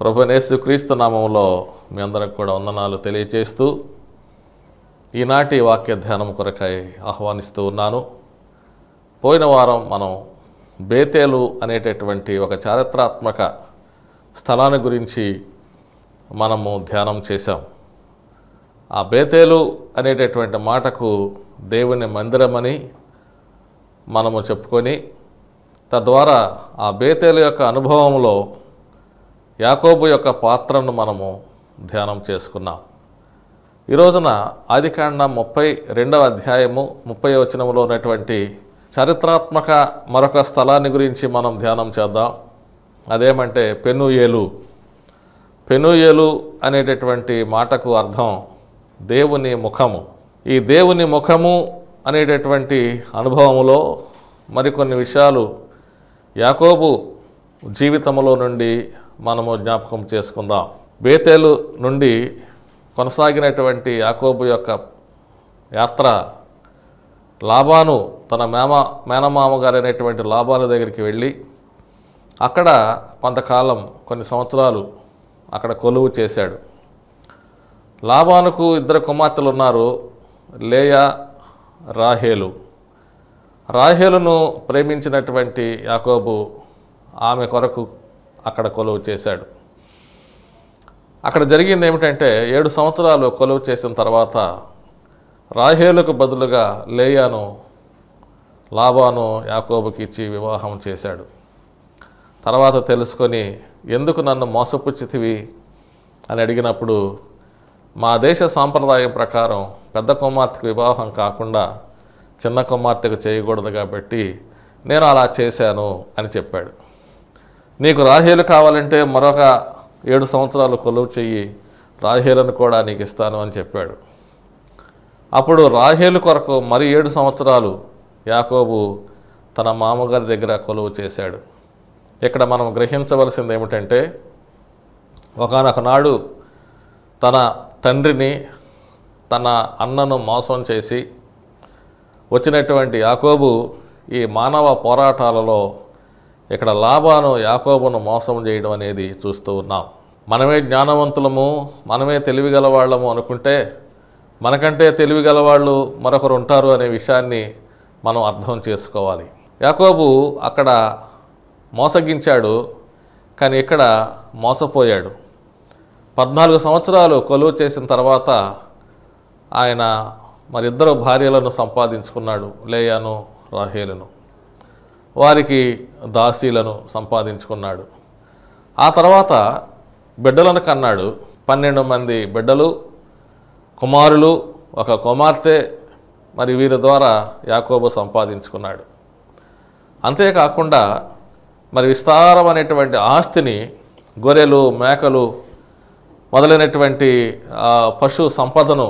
ప్రభు నేసుక్రీస్తు నామంలో మీ అందరికి కూడా వందనాలు తెలియచేస్తూ ఈనాటి వాక్య ధ్యానం కొరకై ఆహ్వానిస్తూ ఉన్నాను పోయిన వారం మనం బేతేలు అనేటటువంటి ఒక చారిత్రాత్మక స్థలాన్ని గురించి మనము ధ్యానం చేశాం ఆ బేతేలు అనేటటువంటి మాటకు దేవుని మందిరమని మనము చెప్పుకొని తద్వారా ఆ బేతేలు యొక్క అనుభవంలో యాకోబు యొక్క పాత్రను మనము ధ్యానం చేసుకున్నాం ఈ రోజున ఆదికాండ ముప్పై రెండవ అధ్యాయము ముప్పై వచనంలో ఉన్నటువంటి చారిత్రాత్మక మరొక స్థలాన్ని గురించి మనం ధ్యానం చేద్దాం అదేమంటే పెనుయేలు పెనుయేలు అనేటటువంటి మాటకు అర్థం దేవుని ముఖము ఈ దేవుని ముఖము అనేటటువంటి అనుభవములో మరికొన్ని విషయాలు యాకోబు జీవితంలో నుండి మనము జ్ఞాపకం చేసుకుందాం బేతేలు నుండి కొనసాగినటువంటి యాకోబు యొక్క యాత్ర లాభాను తన మేమ మేనమామ అనేటువంటి లాభాల దగ్గరికి వెళ్ళి అక్కడ కొంతకాలం కొన్ని సంవత్సరాలు అక్కడ కొలువు చేశాడు లాభానుకు ఇద్దరు కుమార్తెలు ఉన్నారు లేయా రాహేలు రాహేలును ప్రేమించినటువంటి యాకోబు ఆమె కొరకు అక్కడ కొలువు చేశాడు అక్కడ జరిగింది ఏమిటంటే ఏడు సంవత్సరాలు కొలువు చేసిన తర్వాత రాహేలకు బదులుగా లేయాను లాభాను యాకోబుకి ఇచ్చి వివాహం చేశాడు తర్వాత తెలుసుకొని ఎందుకు నన్ను మోసపుచ్చితివి అని అడిగినప్పుడు మా దేశ సాంప్రదాయం ప్రకారం పెద్ద కుమార్తెకు వివాహం కాకుండా చిన్న కుమార్తెకు చేయకూడదు కాబట్టి నేను అలా చేశాను అని చెప్పాడు నీకు రాహేలు కావాలంటే మరొక ఏడు సంవత్సరాలు కొలువు చెయ్యి రాహేలను కూడా నీకు ఇస్తాను అని చెప్పాడు అప్పుడు రాహేలు కొరకు మరి ఏడు సంవత్సరాలు యాకోబు తన మామగారి దగ్గర కొలువు చేశాడు ఇక్కడ మనం గ్రహించవలసింది ఏమిటంటే ఒకనొకనాడు తన తండ్రిని తన అన్నను మోసం చేసి వచ్చినటువంటి యాకోబు ఈ మానవ పోరాటాలలో ఇక్కడ లాభాను యాకోబును మోసం చేయడం అనేది చూస్తూ ఉన్నాం మనమే జ్ఞానవంతులము మనమే తెలివి గలవాళ్ళము అనుకుంటే మనకంటే తెలివి గలవాళ్ళు మరొకరు ఉంటారు అనే విషయాన్ని మనం అర్థం చేసుకోవాలి యాకోబు అక్కడ మోసగించాడు కానీ ఇక్కడ మోసపోయాడు పద్నాలుగు సంవత్సరాలు కొలువు చేసిన తర్వాత ఆయన మరిద్దరు భార్యలను సంపాదించుకున్నాడు లేయాను రాహేలను వారికి దాసీలను సంపాదించుకున్నాడు ఆ తర్వాత బిడ్డలను కన్నాడు పన్నెండు మంది బిడ్డలు కుమారులు ఒక కుమార్తె మరి వీరి ద్వారా యాకోబు సంపాదించుకున్నాడు అంతేకాకుండా మరి విస్తారమైనటువంటి ఆస్తిని గొర్రెలు మేకలు మొదలైనటువంటి పశు సంపదను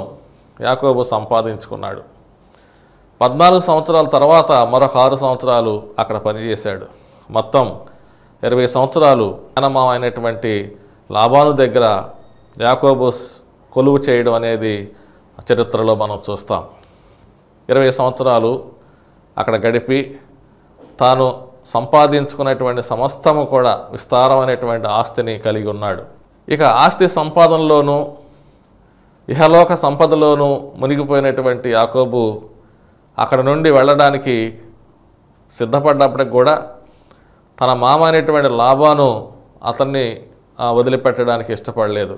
యాకోబు సంపాదించుకున్నాడు పద్నాలుగు సంవత్సరాల తర్వాత మరొక ఆరు సంవత్సరాలు అక్కడ పనిచేశాడు మొత్తం ఇరవై సంవత్సరాలు అన్నమామ అయినటువంటి లాభాను దగ్గర యాకోబోస్ కొలువు చేయడం అనేది చరిత్రలో మనం చూస్తాం ఇరవై సంవత్సరాలు అక్కడ గడిపి తాను సంపాదించుకునేటువంటి సమస్తము కూడా విస్తారమైనటువంటి ఆస్తిని కలిగి ఉన్నాడు ఇక ఆస్తి సంపాదనలోనూ ఇహలోక సంపదలోనూ మునిగిపోయినటువంటి యాకోబు అక్కడ నుండి వెళ్ళడానికి సిద్ధపడ్డప్పటికి కూడా తన మామ అనేటువంటి లాభాను అతన్ని వదిలిపెట్టడానికి ఇష్టపడలేదు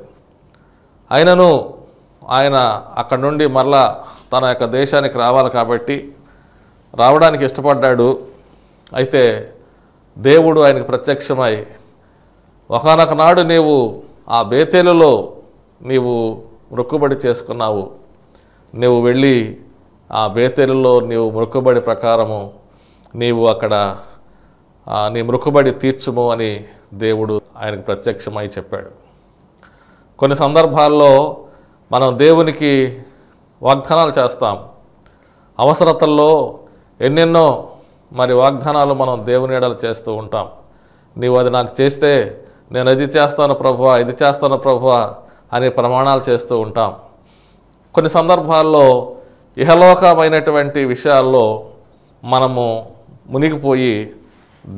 అయినను ఆయన అక్కడి నుండి మరలా తన యొక్క దేశానికి రావాలి కాబట్టి రావడానికి ఇష్టపడ్డాడు అయితే దేవుడు ఆయనకు ప్రత్యక్షమై ఒకనొక నాడు నీవు ఆ బేతేలులో నీవు మృక్కుబడి చేసుకున్నావు నీవు వెళ్ళి ఆ బేతెలులో నీవు మృక్కుబడి ప్రకారము నీవు అక్కడ నీ మృక్కుబడి తీర్చుము అని దేవుడు ఆయనకు ప్రత్యక్షమై చెప్పాడు కొన్ని సందర్భాల్లో మనం దేవునికి వాగ్దానాలు చేస్తాం అవసరతల్లో ఎన్నెన్నో మరి వాగ్దానాలు మనం దేవుని ఎడలు చేస్తూ ఉంటాం నీవు అది నాకు చేస్తే నేను అది చేస్తాను ప్రభువా ఇది చేస్తాను ప్రభువా అనే ప్రమాణాలు చేస్తూ ఉంటాం కొన్ని సందర్భాల్లో ఇహలోకమైనటువంటి విషయాల్లో మనము మునిగిపోయి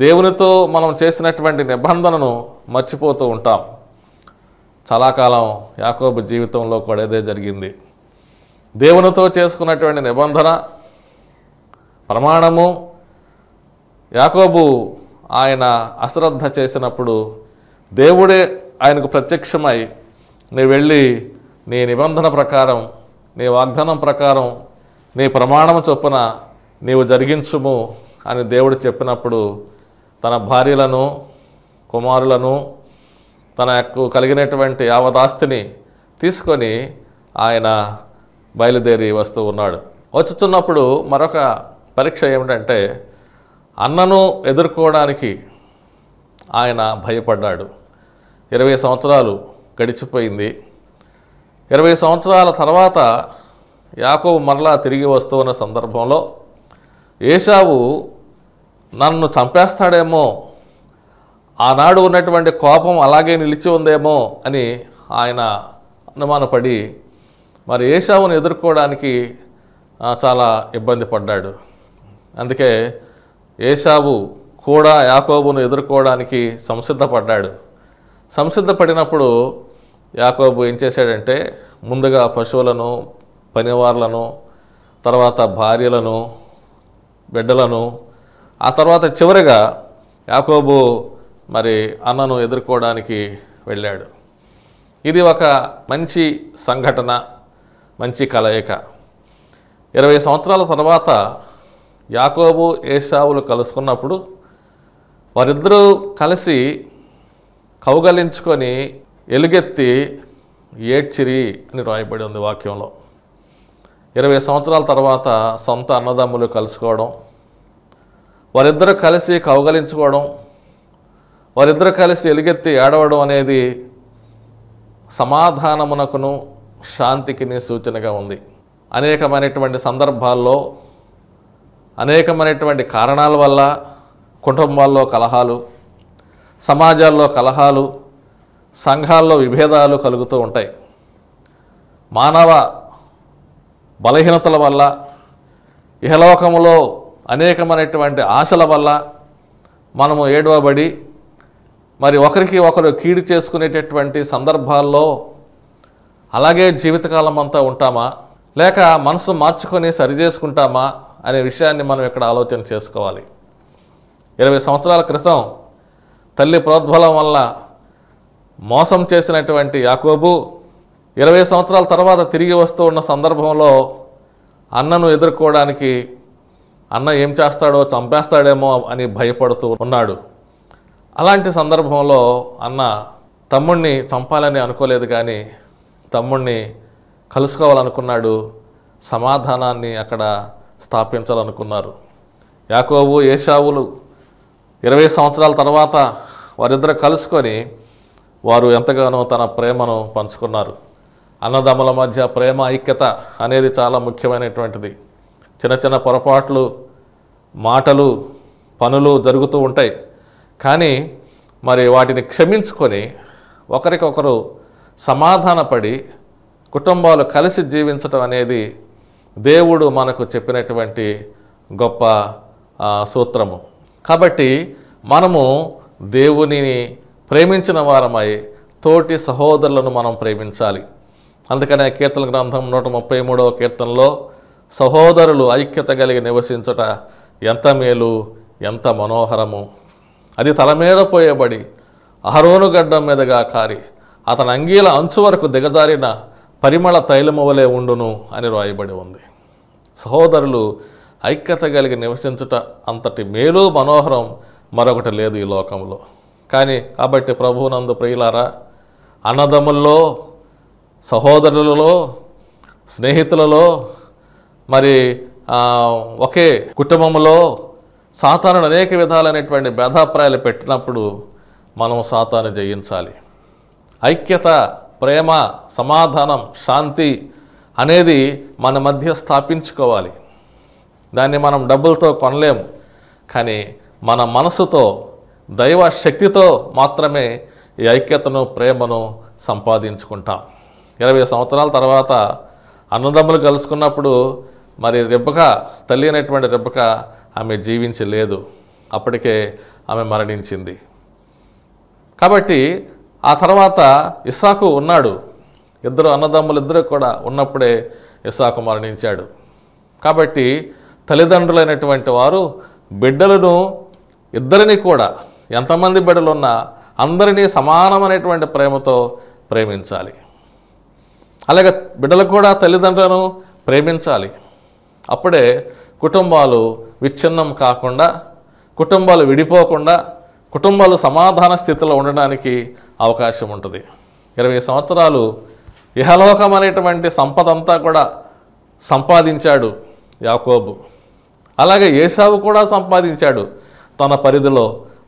దేవునితో మనం చేసినటువంటి నిబంధనను మర్చిపోతూ ఉంటాం చాలా కాలం యాకోబు జీవితంలో కూడా ఇదే జరిగింది దేవునితో చేసుకున్నటువంటి నిబంధన ప్రమాణము యాకోబు ఆయన అశ్రద్ధ చేసినప్పుడు దేవుడే ఆయనకు ప్రత్యక్షమై నీ వెళ్ళి నీ నిబంధన ప్రకారం నీ వాగ్దానం ప్రకారం నీ ప్రమాణము చొప్పున నీవు జరిగించుము అని దేవుడు చెప్పినప్పుడు తన భార్యలను కుమారులను తనకు కలిగినటువంటి యావదాస్తిని తీసుకొని ఆయన బయలుదేరి వస్తూ ఉన్నాడు వచ్చుతున్నప్పుడు మరొక పరీక్ష ఏమిటంటే అన్నను ఎదుర్కోవడానికి ఆయన భయపడ్డాడు ఇరవై సంవత్సరాలు గడిచిపోయింది ఇరవై సంవత్సరాల తర్వాత యాకోబు మరలా తిరిగి వస్తున్న సందర్భంలో ఏషావు నన్ను చంపేస్తాడేమో ఆనాడు ఉన్నటువంటి కోపం అలాగే నిలిచి ఉందేమో అని ఆయన అనుమానపడి మరి ఏషావును ఎదుర్కోవడానికి చాలా ఇబ్బంది పడ్డాడు అందుకే ఏషావు కూడా యాకోబును ఎదుర్కోవడానికి సంసిద్ధపడ్డాడు సంసిద్ధపడినప్పుడు యాకోబు ఏం చేశాడంటే ముందుగా పశువులను పనివార్లను తర్వాత భార్యలను బిడ్డలను ఆ తర్వాత చివరిగా యాకోబు మరి అన్నను ఎదుర్కోవడానికి వెళ్ళాడు ఇది ఒక మంచి సంఘటన మంచి కలయిక ఇరవై సంవత్సరాల తర్వాత యాకోబు ఏషావులు కలుసుకున్నప్పుడు వారిద్దరూ కలిసి కౌగలించుకొని ఎలుగెత్తి ఏడ్చిరి అని రాయబడి ఉంది వాక్యంలో ఇరవై సంవత్సరాల తర్వాత సొంత అన్నదమ్ములు కలుసుకోవడం వారిద్దరూ కలిసి కౌగలించుకోవడం వారిద్దరూ కలిసి ఎలుగెత్తి ఏడవడం అనేది సమాధానమునకును శాంతికిని సూచనగా ఉంది అనేకమైనటువంటి సందర్భాల్లో అనేకమైనటువంటి కారణాల వల్ల కుటుంబాల్లో కలహాలు సమాజాల్లో కలహాలు సంఘాల్లో విభేదాలు కలుగుతూ ఉంటాయి మానవ బలహీనతల వల్ల ఇహలోకంలో అనేకమైనటువంటి ఆశల వల్ల మనము ఏడవబడి మరి ఒకరికి ఒకరు కీడు చేసుకునేటటువంటి సందర్భాల్లో అలాగే జీవితకాలం అంతా ఉంటామా లేక మనసు మార్చుకొని సరిచేసుకుంటామా అనే విషయాన్ని మనం ఇక్కడ ఆలోచన చేసుకోవాలి ఇరవై సంవత్సరాల క్రితం తల్లి ప్రోద్బలం వల్ల మోసం చేసినటువంటి యాకోబు ఇరవై సంవత్సరాల తర్వాత తిరిగి వస్తూ ఉన్న సందర్భంలో అన్నను ఎదుర్కోవడానికి అన్న ఏం చేస్తాడో చంపేస్తాడేమో అని భయపడుతూ ఉన్నాడు అలాంటి సందర్భంలో అన్న తమ్ముణ్ణి చంపాలని అనుకోలేదు కానీ తమ్ముణ్ణి కలుసుకోవాలనుకున్నాడు సమాధానాన్ని అక్కడ స్థాపించాలనుకున్నారు యాకోబు ఏషావులు ఇరవై సంవత్సరాల తర్వాత వారిద్దరు కలుసుకొని వారు ఎంతగానో తన ప్రేమను పంచుకున్నారు అన్నదమ్ముల మధ్య ప్రేమ ఐక్యత అనేది చాలా ముఖ్యమైనటువంటిది చిన్న చిన్న పొరపాట్లు మాటలు పనులు జరుగుతూ ఉంటాయి కానీ మరి వాటిని క్షమించుకొని ఒకరికొకరు సమాధానపడి కుటుంబాలు కలిసి జీవించటం అనేది దేవుడు మనకు చెప్పినటువంటి గొప్ప సూత్రము కాబట్టి మనము దేవునిని ప్రేమించిన వారమై తోటి సహోదరులను మనం ప్రేమించాలి అందుకనే కీర్తన గ్రంథం నూట ముప్పై మూడవ కీర్తనలో సహోదరులు ఐక్యత కలిగి నివసించుట ఎంత మేలు ఎంత మనోహరము అది తలమేడ పోయబడి అహరోను గడ్డం మీదుగా కారి అతని అంగీల అంచు వరకు దిగజారిన పరిమళ తైలము వలె ఉండును అని రాయబడి ఉంది సహోదరులు ఐక్యత కలిగి నివసించుట అంతటి మేలు మనోహరం మరొకటి లేదు ఈ లోకంలో కానీ కాబట్టి ప్రభువునందు ప్రియులారా అన్నదమ్ముల్లో సహోదరులలో స్నేహితులలో మరి ఒకే కుటుంబంలో సాతాను అనేక విధాలైనటువంటి భేదాప్రాయాలు పెట్టినప్పుడు మనం సాతాను జయించాలి ఐక్యత ప్రేమ సమాధానం శాంతి అనేది మన మధ్య స్థాపించుకోవాలి దాన్ని మనం డబ్బులతో కొనలేము కానీ మన మనసుతో దైవ శక్తితో మాత్రమే ఈ ఐక్యతను ప్రేమను సంపాదించుకుంటాం ఇరవై సంవత్సరాల తర్వాత అన్నదమ్ములు కలుసుకున్నప్పుడు మరి రెబ్బక తల్లి అనేటువంటి రెబ్బక ఆమె జీవించి లేదు అప్పటికే ఆమె మరణించింది కాబట్టి ఆ తర్వాత ఇస్సాకు ఉన్నాడు ఇద్దరు అన్నదమ్ములు ఇద్దరు కూడా ఉన్నప్పుడే ఇస్సాకు మరణించాడు కాబట్టి తల్లిదండ్రులైనటువంటి వారు బిడ్డలను ఇద్దరిని కూడా ఎంతమంది బిడ్డలున్నా అందరినీ సమానమైనటువంటి ప్రేమతో ప్రేమించాలి అలాగే బిడ్డలు కూడా తల్లిదండ్రులను ప్రేమించాలి అప్పుడే కుటుంబాలు విచ్ఛిన్నం కాకుండా కుటుంబాలు విడిపోకుండా కుటుంబాలు సమాధాన స్థితిలో ఉండడానికి అవకాశం ఉంటుంది ఇరవై సంవత్సరాలు ఇహలోకం అనేటువంటి సంపదంతా కూడా సంపాదించాడు యాకోబు అలాగే ఏసావు కూడా సంపాదించాడు తన పరిధిలో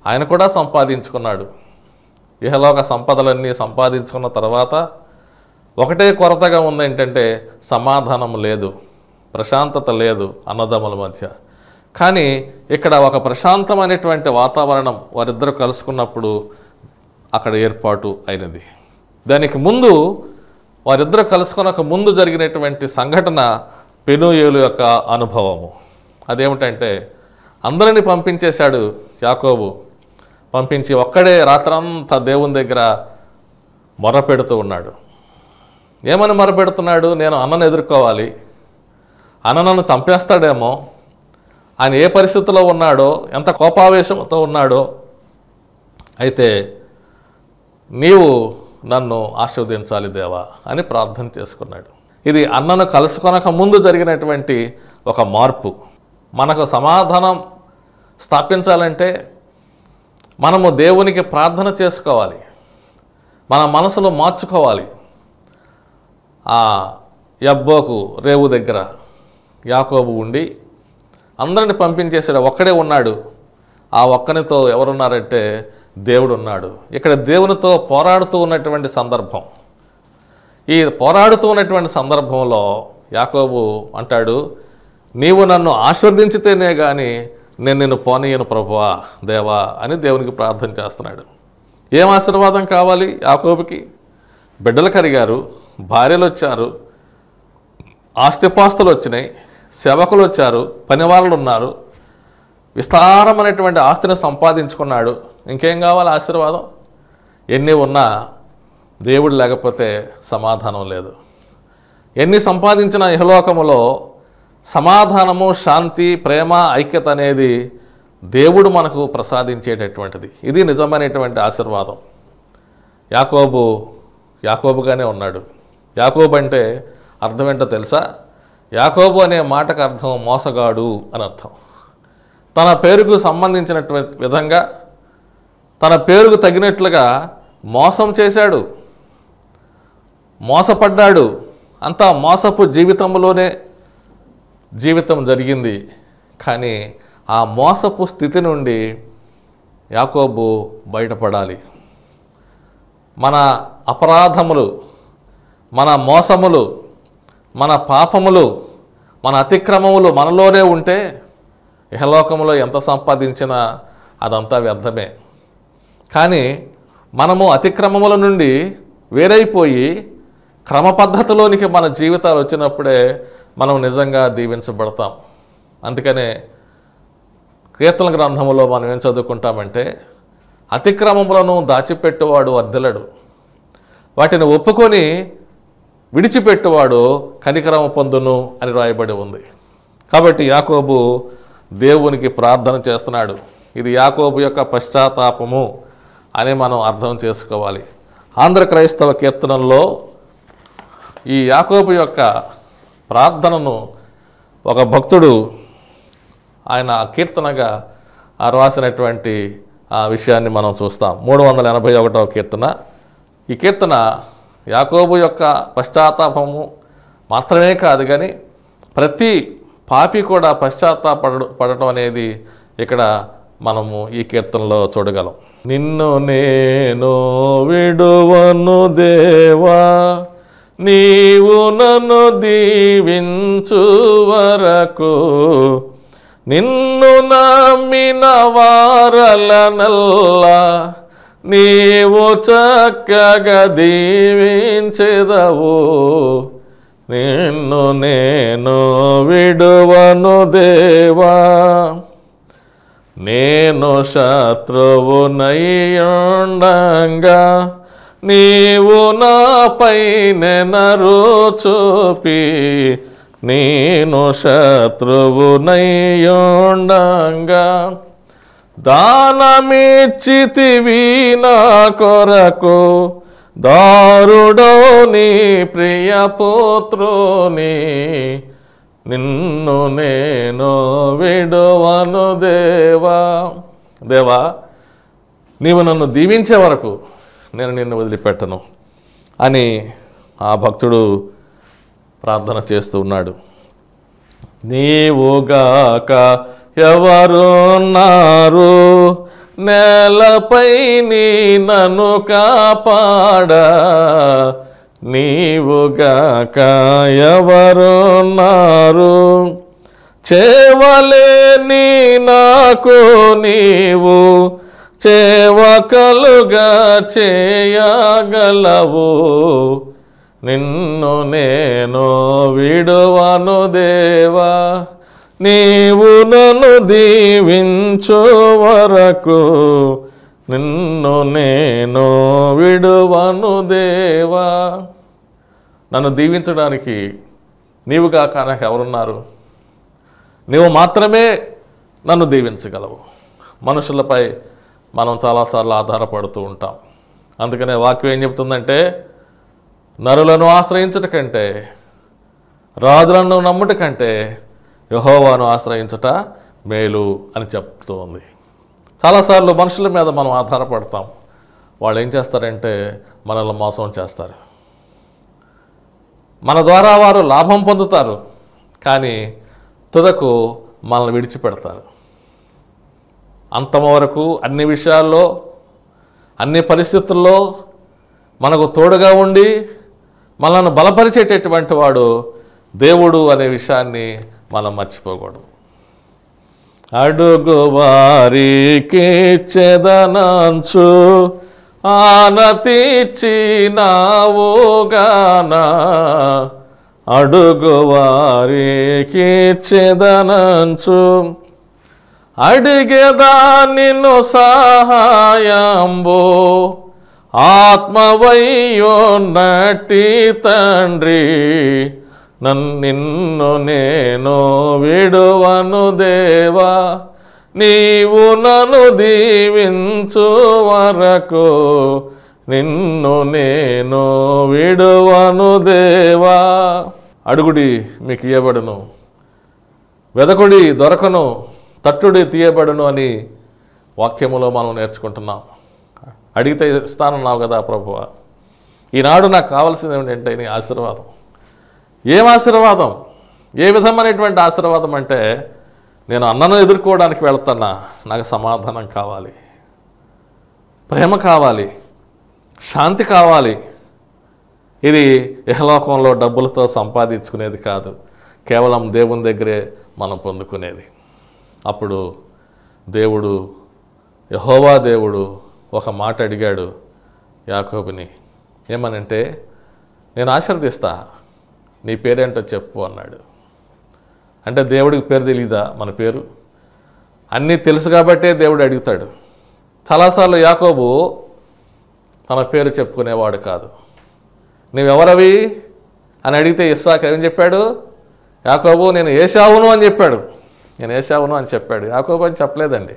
ఆయన కూడా సంపాదించుకున్నాడు ఇహలోక సంపదలన్నీ సంపాదించుకున్న తర్వాత ఒకటే కొరతగా ఉంది ఏంటంటే సమాధానం లేదు ప్రశాంతత లేదు అన్నదమ్ముల మధ్య కానీ ఇక్కడ ఒక ప్రశాంతమైనటువంటి వాతావరణం వారిద్దరూ కలుసుకున్నప్పుడు అక్కడ ఏర్పాటు అయినది దానికి ముందు వారిద్దరూ కలుసుకున్నక ముందు జరిగినటువంటి సంఘటన పెనుయేలు యొక్క అనుభవము అదేమిటంటే అందరినీ పంపించేశాడు యాకోబు పంపించి ఒక్కడే రాత్రంతా దేవుని దగ్గర మొరపెడుతూ ఉన్నాడు ఏమని మరపెడుతున్నాడు నేను అన్నను ఎదుర్కోవాలి అన్న నన్ను చంపేస్తాడేమో ఆయన ఏ పరిస్థితిలో ఉన్నాడో ఎంత కోపావేశంతో ఉన్నాడో అయితే నీవు నన్ను ఆశీర్వదించాలి దేవా అని ప్రార్థన చేసుకున్నాడు ఇది అన్నను కలుసుకొనక ముందు జరిగినటువంటి ఒక మార్పు మనకు సమాధానం స్థాపించాలంటే మనము దేవునికి ప్రార్థన చేసుకోవాలి మన మనసులో మార్చుకోవాలి ఆ యబ్బోకు రేవు దగ్గర యాకోబు ఉండి అందరిని పంపించేసాడు ఒక్కడే ఉన్నాడు ఆ ఒక్కనితో ఎవరున్నారంటే దేవుడు ఉన్నాడు ఇక్కడ దేవునితో పోరాడుతూ ఉన్నటువంటి సందర్భం ఈ పోరాడుతూ ఉన్నటువంటి సందర్భంలో యాకోబు అంటాడు నీవు నన్ను ఆశీర్వదించితేనే కానీ నేను నిన్ను పోనీయను ప్రభువా దేవా అని దేవునికి ప్రార్థన చేస్తున్నాడు ఏం ఆశీర్వాదం కావాలి యాకోబుకి బిడ్డలు కరిగారు భార్యలు వచ్చారు ఆస్తిపాస్తులు వచ్చినాయి సేవకులు వచ్చారు పనివాళ్ళు ఉన్నారు విస్తారమైనటువంటి ఆస్తిని సంపాదించుకున్నాడు ఇంకేం కావాలి ఆశీర్వాదం ఎన్ని ఉన్నా దేవుడు లేకపోతే సమాధానం లేదు ఎన్ని సంపాదించిన యహలోకములో సమాధానము శాంతి ప్రేమ ఐక్యత అనేది దేవుడు మనకు ప్రసాదించేటటువంటిది ఇది నిజమైనటువంటి ఆశీర్వాదం యాకోబు యాకోబుగానే ఉన్నాడు యాకోబు అంటే అర్థం ఏంటో తెలుసా యాకోబు అనే మాటకు అర్థం మోసగాడు అని అర్థం తన పేరుకు సంబంధించినటువంటి విధంగా తన పేరుకు తగినట్లుగా మోసం చేశాడు మోసపడ్డాడు అంతా మోసపు జీవితంలోనే జీవితం జరిగింది కానీ ఆ మోసపు స్థితి నుండి యాకోబు బయటపడాలి మన అపరాధములు మన మోసములు మన పాపములు మన అతిక్రమములు మనలోనే ఉంటే ఇహలోకములో ఎంత సంపాదించినా అదంతా వ్యర్థమే కానీ మనము అతిక్రమముల నుండి వేరైపోయి క్రమ పద్ధతిలోనికి మన జీవితాలు వచ్చినప్పుడే మనం నిజంగా దీవించబడతాం అందుకనే కీర్తన గ్రంథములో మనం ఏం చదువుకుంటామంటే అతిక్రమములను దాచిపెట్టువాడు అద్దెలడు వాటిని ఒప్పుకొని విడిచిపెట్టువాడు కనికరమ పొందును అని రాయబడి ఉంది కాబట్టి యాకోబు దేవునికి ప్రార్థన చేస్తున్నాడు ఇది యాకోబు యొక్క పశ్చాత్తాపము అని మనం అర్థం చేసుకోవాలి ఆంధ్ర క్రైస్తవ కీర్తనంలో ఈ యాకోబు యొక్క ప్రార్థనను ఒక భక్తుడు ఆయన కీర్తనగా రాసినటువంటి విషయాన్ని మనం చూస్తాం మూడు వందల ఎనభై ఒకటవ కీర్తన ఈ కీర్తన యాకోబు యొక్క పశ్చాత్తాపము మాత్రమే కాదు కానీ ప్రతి పాపి కూడా పశ్చాత్తాపడ పడటం అనేది ఇక్కడ మనము ఈ కీర్తనలో చూడగలం నిన్ను నేను విడువను దేవా నీవు నన్ను దీవించు వరకు నిన్ను నమ్మిన వారల నల్లా నీవు చక్కగా దీవించదవు నిన్ను నేను విడువను దేవా నేను శత్రువు నయ్యుండంగా నీవు నాపై నెనరు చూపి నేను శత్రువు నయ్యుండంగా దానమిచ్చితివి నా కొరకు దారుడోని పోత్రోని నిన్ను నేను విడువను దేవా దేవా నీవు నన్ను దీవించే వరకు నేను నిన్ను వదిలిపెట్టను అని ఆ భక్తుడు ప్రార్థన చేస్తూ ఉన్నాడు నీవుగాక ఎవరున్నారు నేలపై నీ నన్ను కాపాడ నీవుగాక ఎవరున్నారు చేవలే నీ నాకు నీవు చేవకలుగా చేయగలవు నిన్ను నేను విడువను దేవా నీవు నన్ను దీవించు వరకు నిన్ను నేను విడువను దేవా నన్ను దీవించడానికి నీవు కాక నాకు ఎవరున్నారు నీవు మాత్రమే నన్ను దీవించగలవు మనుషులపై మనం చాలాసార్లు ఆధారపడుతూ ఉంటాం అందుకనే వాక్యం ఏం చెప్తుందంటే నరులను ఆశ్రయించట కంటే రాజులను నమ్ముట కంటే యహోవాను ఆశ్రయించట మేలు అని చెప్తుంది చాలాసార్లు మనుషుల మీద మనం ఆధారపడతాం వాళ్ళు ఏం చేస్తారంటే మనల్ని మోసం చేస్తారు మన ద్వారా వారు లాభం పొందుతారు కానీ తుదకు మనల్ని విడిచిపెడతారు అంతం వరకు అన్ని విషయాల్లో అన్ని పరిస్థితుల్లో మనకు తోడుగా ఉండి మనల్ని బలపరిచేటటువంటి వాడు దేవుడు అనే విషయాన్ని మనం మర్చిపోకూడదు అడుగు వారికి చెదనంచు ఆనతీర్చినావోగాన అడుగు వారికి చెదనంచు అడిగేదా నిన్ను సహాయంబో ఆత్మవయ్యో నటి తండ్రి నన్ను నిన్ను నేను విడువను దేవా నీవు నను దీవించు వరకు నిన్ను నేను విడువను దేవా అడుగుడి మీకు ఇయ్యబడును వెదకుడి దొరకను తట్టుడి తీయబడును అని వాక్యములో మనం నేర్చుకుంటున్నాం అడిగితే ఇస్తానన్నావు కదా ప్రభువ ఈనాడు నాకు కావాల్సింది ఏంటంటే నీ ఆశీర్వాదం ఏం ఆశీర్వాదం ఏ విధమైనటువంటి ఆశీర్వాదం అంటే నేను అన్నను ఎదుర్కోవడానికి వెళ్తున్నా నాకు సమాధానం కావాలి ప్రేమ కావాలి శాంతి కావాలి ఇది యహలోకంలో డబ్బులతో సంపాదించుకునేది కాదు కేవలం దేవుని దగ్గరే మనం పొందుకునేది అప్పుడు దేవుడు యహోవా దేవుడు ఒక మాట అడిగాడు యాకోబుని ఏమనంటే నేను ఆశీర్దిస్తా నీ పేరేంటో చెప్పు అన్నాడు అంటే దేవుడికి పేరు తెలియదా మన పేరు అన్నీ తెలుసు కాబట్టే దేవుడు అడుగుతాడు చాలాసార్లు యాకోబు తన పేరు చెప్పుకునేవాడు కాదు నువ్వెవరవి అని అడిగితే ఇస్సాక్ ఏం చెప్పాడు యాకోబు నేను ఏషావును అని చెప్పాడు నేను ఏషావును అని చెప్పాడు యాకోబు అని చెప్పలేదండి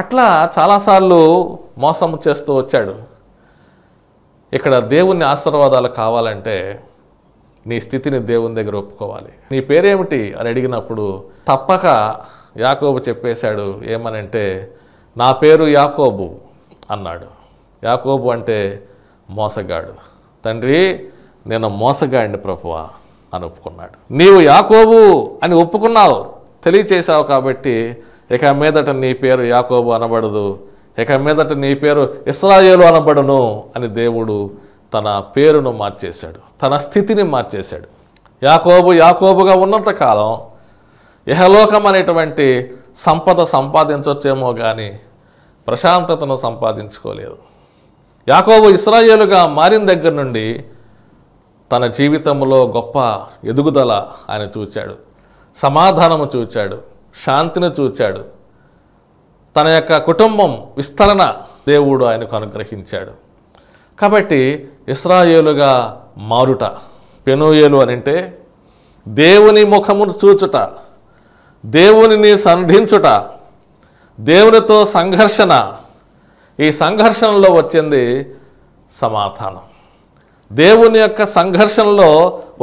అట్లా చాలాసార్లు మోసం చేస్తూ వచ్చాడు ఇక్కడ దేవుని ఆశీర్వాదాలు కావాలంటే నీ స్థితిని దేవుని దగ్గర ఒప్పుకోవాలి నీ పేరేమిటి అని అడిగినప్పుడు తప్పక యాకోబు చెప్పేశాడు ఏమనంటే నా పేరు యాకోబు అన్నాడు యాకోబు అంటే మోసగాడు తండ్రి నేను మోసగాడిని ప్రభువా అని ఒప్పుకున్నాడు నీవు యాకోబు అని ఒప్పుకున్నావు తెలియచేశావు కాబట్టి ఇక మీదట నీ పేరు యాకోబు అనబడదు ఇక మీదట నీ పేరు ఇస్రాయేలు అనబడును అని దేవుడు తన పేరును మార్చేశాడు తన స్థితిని మార్చేశాడు యాకోబు యాకోబుగా ఉన్నంత కాలం యహలోకం అనేటువంటి సంపద సంపాదించవచ్చేమో కానీ ప్రశాంతతను సంపాదించుకోలేదు యాకోబు ఇస్రాయేలుగా మారిన దగ్గర నుండి తన జీవితంలో గొప్ప ఎదుగుదల ఆయన చూచాడు సమాధానము చూచాడు శాంతిని చూచాడు తన యొక్క కుటుంబం విస్తరణ దేవుడు ఆయనకు అనుగ్రహించాడు కాబట్టి ఇస్రాయేలుగా మారుట పెనుయేలు అని అంటే దేవుని ముఖమును చూచుట దేవునిని సంధించుట దేవునితో సంఘర్షణ ఈ సంఘర్షణలో వచ్చింది సమాధానం దేవుని యొక్క సంఘర్షణలో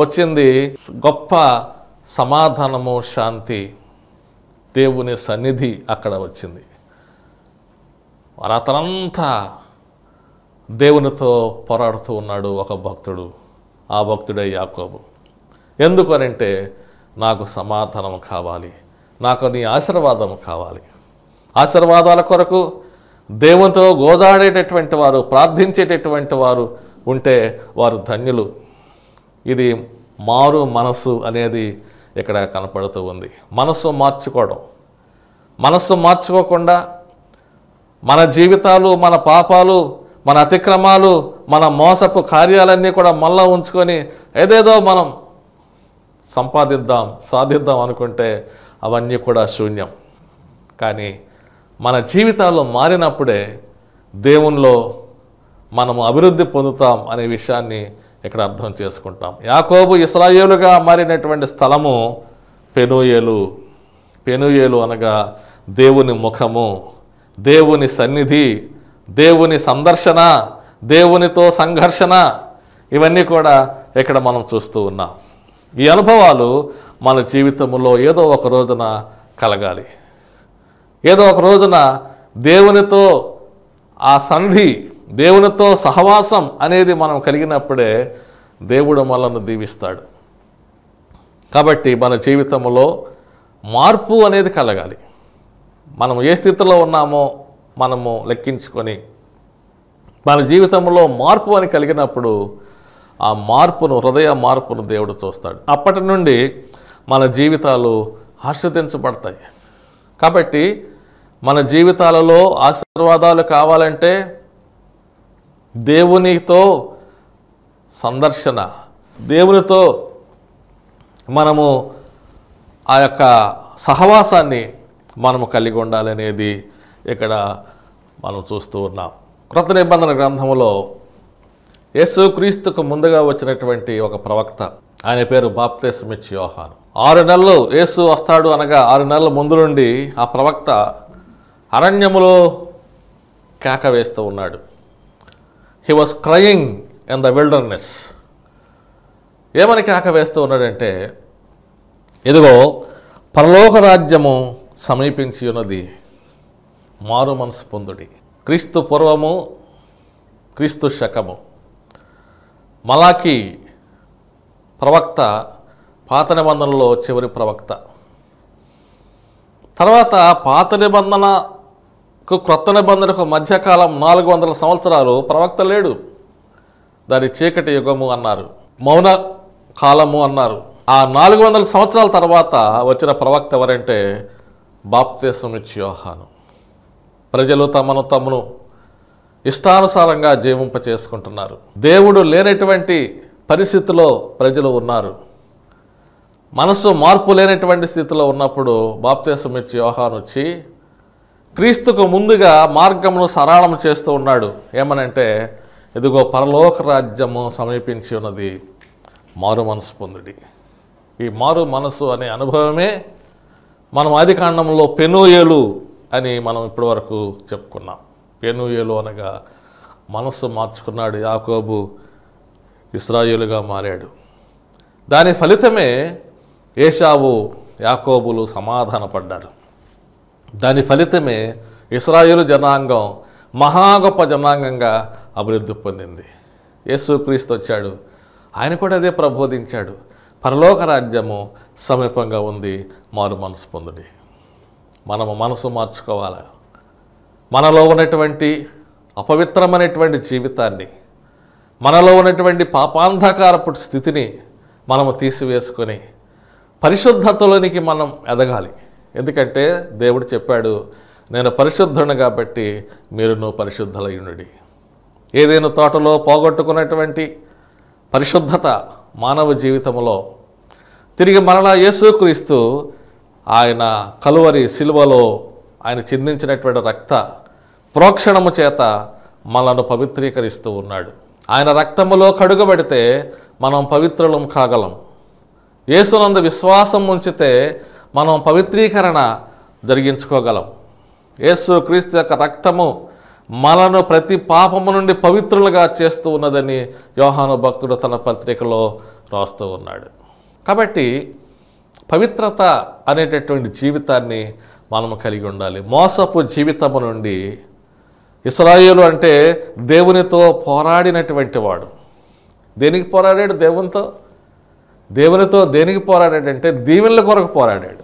వచ్చింది గొప్ప సమాధానము శాంతి దేవుని సన్నిధి అక్కడ వచ్చింది అతనంతా దేవునితో పోరాడుతూ ఉన్నాడు ఒక భక్తుడు ఆ భక్తుడే యాకోబు ఎందుకనంటే నాకు సమాధానం కావాలి నాకు నీ ఆశీర్వాదం కావాలి ఆశీర్వాదాల కొరకు దేవునితో గోదాడేటటువంటి వారు ప్రార్థించేటటువంటి వారు ఉంటే వారు ధన్యులు ఇది మారు మనసు అనేది ఇక్కడ కనపడుతూ ఉంది మనస్సు మార్చుకోవడం మనస్సు మార్చుకోకుండా మన జీవితాలు మన పాపాలు మన అతిక్రమాలు మన మోసపు కార్యాలన్నీ కూడా మళ్ళా ఉంచుకొని ఏదేదో మనం సంపాదిద్దాం సాధిద్దాం అనుకుంటే అవన్నీ కూడా శూన్యం కానీ మన జీవితాలు మారినప్పుడే దేవునిలో మనము అభివృద్ధి పొందుతాం అనే విషయాన్ని ఇక్కడ అర్థం చేసుకుంటాం యాకోబు ఇస్రాయేలుగా మారినటువంటి స్థలము పెనుయేలు పెనుయేలు అనగా దేవుని ముఖము దేవుని సన్నిధి దేవుని సందర్శన దేవునితో సంఘర్షణ ఇవన్నీ కూడా ఇక్కడ మనం చూస్తూ ఉన్నాం ఈ అనుభవాలు మన జీవితంలో ఏదో ఒక రోజున కలగాలి ఏదో ఒక రోజున దేవునితో ఆ సంధి దేవునితో సహవాసం అనేది మనం కలిగినప్పుడే దేవుడు మనల్ని దీవిస్తాడు కాబట్టి మన జీవితంలో మార్పు అనేది కలగాలి మనం ఏ స్థితిలో ఉన్నామో మనము లెక్కించుకొని మన జీవితంలో మార్పు అని కలిగినప్పుడు ఆ మార్పును హృదయ మార్పును దేవుడు చూస్తాడు అప్పటి నుండి మన జీవితాలు ఆశ్రదించబడతాయి కాబట్టి మన జీవితాలలో ఆశీర్వాదాలు కావాలంటే దేవునితో సందర్శన దేవునితో మనము ఆ యొక్క సహవాసాన్ని మనము కలిగి ఉండాలనేది ఇక్కడ మనం చూస్తూ ఉన్నాం కృత నిబంధన గ్రంథంలో యేసుక్రీస్తుకు ముందుగా వచ్చినటువంటి ఒక ప్రవక్త ఆయన పేరు బాప్తేసమిచ్ యోహాను ఆరు నెలలు యేసు వస్తాడు అనగా ఆరు నెలల ముందు నుండి ఆ ప్రవక్త అరణ్యములో కేక వేస్తూ ఉన్నాడు he was crying in the wilderness ఏమని కేక వేస్తూ ఉన్నాడంటే ఇదిగో పరలోక రాజ్యము సమీపించి ఉన్నది మారు మనసు పొందుడి క్రీస్తు పూర్వము క్రీస్తు శకము మలాకి ప్రవక్త పాత నిబంధనలో చివరి ప్రవక్త తర్వాత పాత నిబంధనకు క్రొత్త నిబంధనకు మధ్యకాలం నాలుగు వందల సంవత్సరాలు ప్రవక్త లేడు దాని చీకటి యుగము అన్నారు మౌన కాలము అన్నారు ఆ నాలుగు వందల సంవత్సరాల తర్వాత వచ్చిన ప్రవక్త ఎవరంటే బాప్తేసం యోహాను ప్రజలు తమను తమను ఇష్టానుసారంగా జీవింప చేసుకుంటున్నారు దేవుడు లేనటువంటి పరిస్థితిలో ప్రజలు ఉన్నారు మనసు మార్పు లేనటువంటి స్థితిలో ఉన్నప్పుడు బాప్తేశం ఇచ్చి యోహాన్ వచ్చి క్రీస్తుకు ముందుగా మార్గమును సరళం చేస్తూ ఉన్నాడు ఏమనంటే ఇదిగో పరలోక రాజ్యము సమీపించి ఉన్నది మారు మనసు పొందుడి ఈ మారు మనసు అనే అనుభవమే మనం ఆది కాండంలో పెనుయేలు అని మనం ఇప్పటివరకు చెప్పుకున్నాం పెనుయేలు అనగా మనస్సు మార్చుకున్నాడు యాకోబు ఇస్రాయేలుగా మారాడు దాని ఫలితమే ఏషావు యాకోబులు సమాధానపడ్డారు దాని ఫలితమే ఇస్రాయేలు జనాంగం మహా గొప్ప జనాంగంగా అభివృద్ధి పొందింది యేసుక్రీస్తు వచ్చాడు ఆయన కూడా అదే ప్రబోధించాడు పరలోక రాజ్యము సమీపంగా ఉంది మారు మనసు పొందుడి మనము మనసు మార్చుకోవాలి మనలో ఉన్నటువంటి అపవిత్రమైనటువంటి జీవితాన్ని మనలో ఉన్నటువంటి పాపాంధకారపు స్థితిని మనము తీసివేసుకొని పరిశుద్ధతలోనికి మనం ఎదగాలి ఎందుకంటే దేవుడు చెప్పాడు నేను పరిశుద్ధుని కాబట్టి మీరు నువ్వు పరిశుద్ధలయునుడి ఏదైనా తోటలో పోగొట్టుకున్నటువంటి పరిశుద్ధత మానవ జీవితంలో తిరిగి మరలా యేసుక్రీస్తు ఆయన కలువరి శిలువలో ఆయన చిందించినటువంటి రక్త ప్రోక్షణము చేత మనను పవిత్రీకరిస్తూ ఉన్నాడు ఆయన రక్తములో కడుగబడితే మనం పవిత్రులం కాగలం యేసునంద విశ్వాసం ఉంచితే మనం పవిత్రీకరణ జరిగించుకోగలం యేసు క్రీస్తు యొక్క రక్తము మనను ప్రతి పాపము నుండి పవిత్రులుగా చేస్తూ ఉన్నదని యోహాను భక్తుడు తన పత్రికలో రాస్తూ ఉన్నాడు కాబట్టి పవిత్రత అనేటటువంటి జీవితాన్ని మనము కలిగి ఉండాలి మోసపు జీవితము నుండి ఇస్రాయేలు అంటే దేవునితో పోరాడినటువంటి వాడు దేనికి పోరాడాడు దేవునితో దేవునితో దేనికి పోరాడాడు అంటే దీవెనల కొరకు పోరాడాడు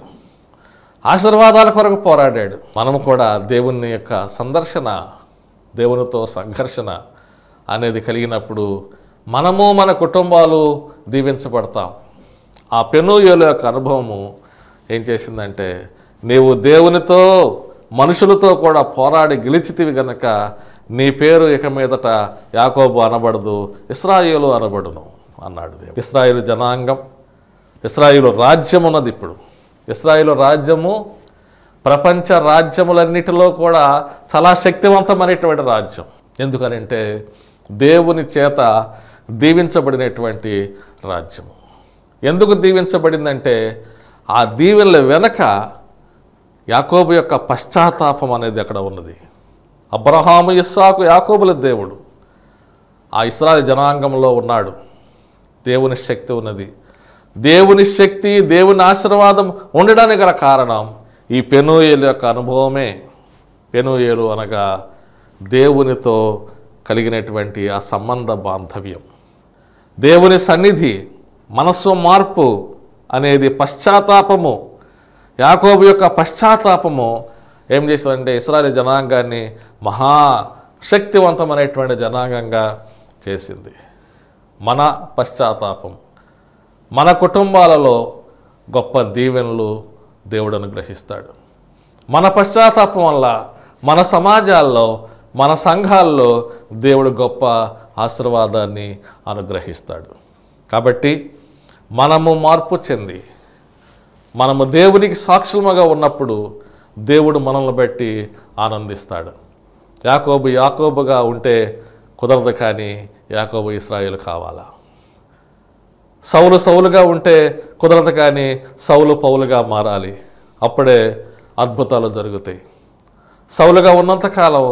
ఆశీర్వాదాల కొరకు పోరాడాడు మనము కూడా దేవుని యొక్క సందర్శన దేవునితో సంఘర్షణ అనేది కలిగినప్పుడు మనము మన కుటుంబాలు దీవించబడతాం ఆ పెనుయోల యొక్క అనుభవము ఏం చేసిందంటే నీవు దేవునితో మనుషులతో కూడా పోరాడి గెలిచితివి గనక నీ పేరు ఇక మీదట యాకోబు అనబడదు ఇస్రాయిలు అనబడును అన్నాడు దేవుడు ఇస్రాయిలు జనాంగం ఇస్రాయిలు రాజ్యం ఉన్నది ఇప్పుడు ఇస్రాయిలు రాజ్యము ప్రపంచ రాజ్యములన్నిటిలో కూడా చాలా శక్తివంతమైనటువంటి రాజ్యం ఎందుకనంటే దేవుని చేత దీవించబడినటువంటి రాజ్యము ఎందుకు దీవించబడిందంటే ఆ దీవెనల వెనక యాకోబు యొక్క పశ్చాత్తాపం అనేది అక్కడ ఉన్నది అబ్రహాము ఇస్సాకు యాకోబుల దేవుడు ఆ ఇస్రాయల్ జనాంగంలో ఉన్నాడు దేవుని శక్తి ఉన్నది దేవుని శక్తి దేవుని ఆశీర్వాదం ఉండడానికి గల కారణం ఈ పెనుయేలు యొక్క అనుభవమే పెనుయేలు అనగా దేవునితో కలిగినటువంటి ఆ సంబంధ బాంధవ్యం దేవుని సన్నిధి మనస్సు మార్పు అనేది పశ్చాత్తాపము యాకోబు యొక్క పశ్చాత్తాపము ఏం చేసిందంటే ఇస్రాయల్ జనాంగాన్ని మహా శక్తివంతమైనటువంటి జనాంగంగా చేసింది మన పశ్చాత్తాపం మన కుటుంబాలలో గొప్ప దీవెనలు దేవుడు అనుగ్రహిస్తాడు మన పశ్చాత్తాపం వల్ల మన సమాజాల్లో మన సంఘాల్లో దేవుడు గొప్ప ఆశీర్వాదాన్ని అనుగ్రహిస్తాడు కాబట్టి మనము మార్పు చెంది మనము దేవునికి సాక్షులుగా ఉన్నప్పుడు దేవుడు మనల్ని బట్టి ఆనందిస్తాడు యాకోబు యాకోబుగా ఉంటే కుదరదు కానీ యాకోబు ఇస్రాయిల్ కావాలా సౌలు సౌలుగా ఉంటే కుదరదు కానీ సౌలు పౌలుగా మారాలి అప్పుడే అద్భుతాలు జరుగుతాయి సౌలుగా ఉన్నంతకాలం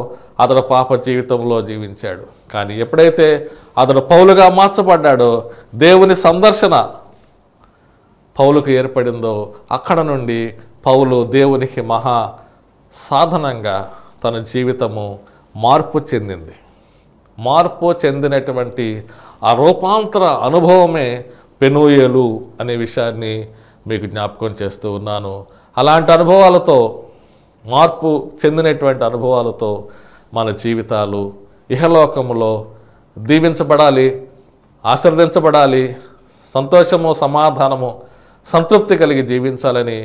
అతడు పాప జీవితంలో జీవించాడు కానీ ఎప్పుడైతే అతడు పౌలుగా మార్చబడ్డాడో దేవుని సందర్శన పౌలుకు ఏర్పడిందో అక్కడ నుండి పౌలు దేవునికి మహా సాధనంగా తన జీవితము మార్పు చెందింది మార్పు చెందినటువంటి ఆ రూపాంతర అనుభవమే పెనుయేలు అనే విషయాన్ని మీకు జ్ఞాపకం చేస్తూ ఉన్నాను అలాంటి అనుభవాలతో మార్పు చెందినటువంటి అనుభవాలతో మన జీవితాలు ఇహలోకములో దీవించబడాలి ఆశీర్దించబడాలి సంతోషము సమాధానము సంతృప్తి కలిగి జీవించాలని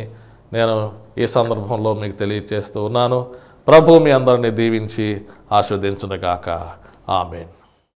నేను ఈ సందర్భంలో మీకు తెలియజేస్తూ ఉన్నాను ప్రభు మీ అందరినీ దీవించి ఆస్వాదించునుగాక ఆమెన్